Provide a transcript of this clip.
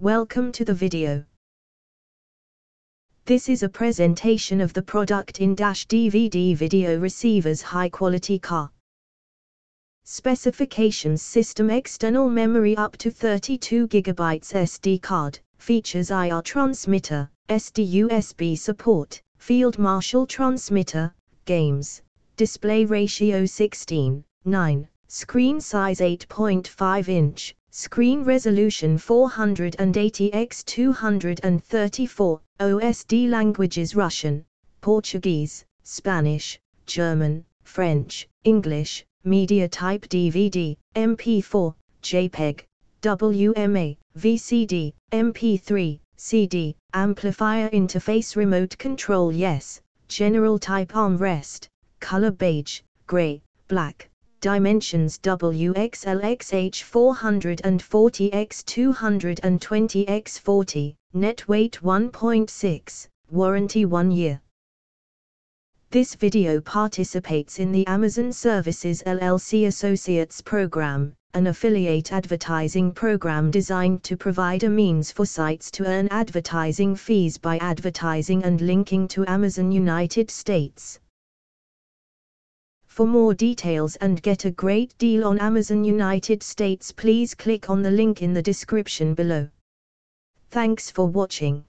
Welcome to the video. This is a presentation of the product in Dash DVD Video Receiver's high quality car. Specifications System External memory up to 32GB SD card, features IR transmitter, SD USB support, Field Marshal transmitter, games, display ratio 16, 9, screen size 8.5 inch, Screen resolution 480 x 234, OSD languages Russian, Portuguese, Spanish, German, French, English, media type DVD, MP4, JPEG, WMA, VCD, MP3, CD, amplifier interface remote control yes, general type armrest, color beige, gray, black, dimensions WXLXH440x220x40, net weight 1.6, warranty 1 year. This video participates in the Amazon Services LLC Associates program, an affiliate advertising program designed to provide a means for sites to earn advertising fees by advertising and linking to Amazon United States. For more details and get a great deal on Amazon United States please click on the link in the description below. Thanks for watching.